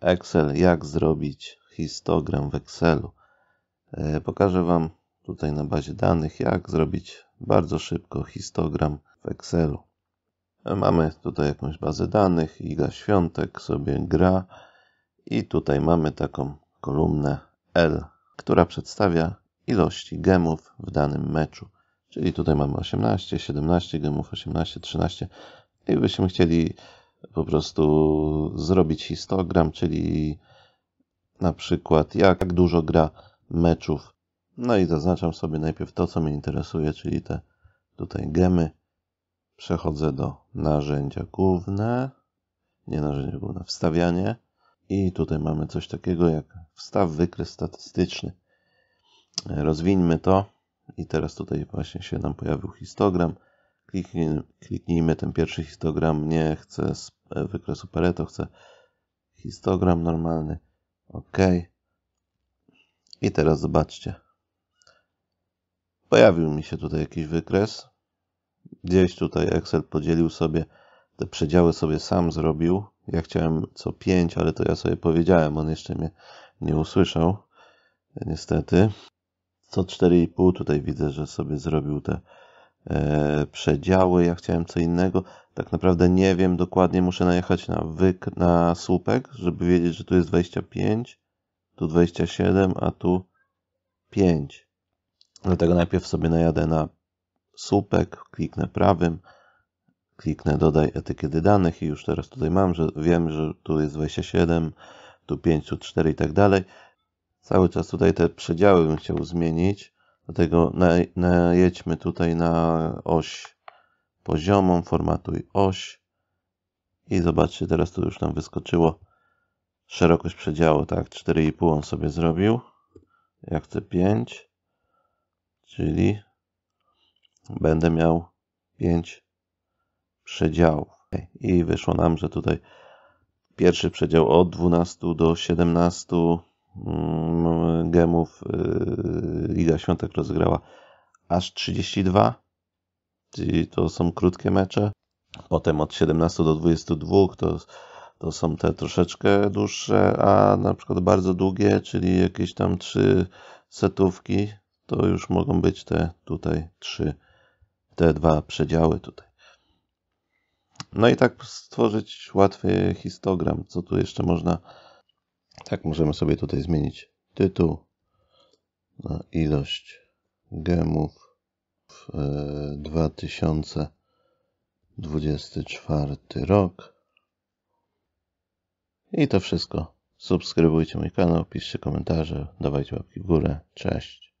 Excel, jak zrobić histogram w Excelu. E, pokażę Wam tutaj na bazie danych, jak zrobić bardzo szybko histogram w Excelu. E, mamy tutaj jakąś bazę danych, Iga Świątek sobie gra i tutaj mamy taką kolumnę L, która przedstawia ilości gemów w danym meczu. Czyli tutaj mamy 18, 17 gemów, 18, 13. i Gdybyśmy chcieli po prostu zrobić histogram, czyli na przykład jak dużo gra meczów. No i zaznaczam sobie najpierw to, co mnie interesuje, czyli te tutaj gemy. Przechodzę do narzędzia główne, nie narzędzia główne, wstawianie. I tutaj mamy coś takiego jak wstaw wykres statystyczny. Rozwińmy to i teraz tutaj właśnie się nam pojawił histogram kliknijmy ten pierwszy histogram. Nie chcę z wykresu Pareto, chcę histogram normalny. OK. I teraz zobaczcie. Pojawił mi się tutaj jakiś wykres. Gdzieś tutaj Excel podzielił sobie, te przedziały sobie sam zrobił. Ja chciałem co 5, ale to ja sobie powiedziałem, on jeszcze mnie nie usłyszał. Niestety. Co 4,5 tutaj widzę, że sobie zrobił te E, przedziały, ja chciałem co innego. Tak naprawdę nie wiem dokładnie, muszę najechać na wyk, na słupek, żeby wiedzieć, że tu jest 25, tu 27, a tu 5. Dlatego najpierw sobie najadę na słupek, kliknę prawym, kliknę dodaj etykiety danych i już teraz tutaj mam, że wiem, że tu jest 27, tu 5, tu 4 i tak dalej. Cały czas tutaj te przedziały bym chciał zmienić. Dlatego najedźmy tutaj na oś poziomą, formatuj oś i zobaczcie, teraz tu już nam wyskoczyło szerokość przedziału, tak, 4,5 on sobie zrobił, ja chcę 5, czyli będę miał 5 przedziałów. I wyszło nam, że tutaj pierwszy przedział od 12 do 17 Mm, gemów y, Liga Świątek rozegrała aż 32, czyli to są krótkie mecze. Potem od 17 do 22 to, to są te troszeczkę dłuższe, a na przykład bardzo długie, czyli jakieś tam trzy setówki, to już mogą być te tutaj trzy, te dwa przedziały tutaj. No i tak stworzyć łatwy histogram, co tu jeszcze można tak, możemy sobie tutaj zmienić tytuł na ilość gemów w 2024 e, rok. I to wszystko. Subskrybujcie mój kanał, piszcie komentarze, dawajcie łapki w górę. Cześć.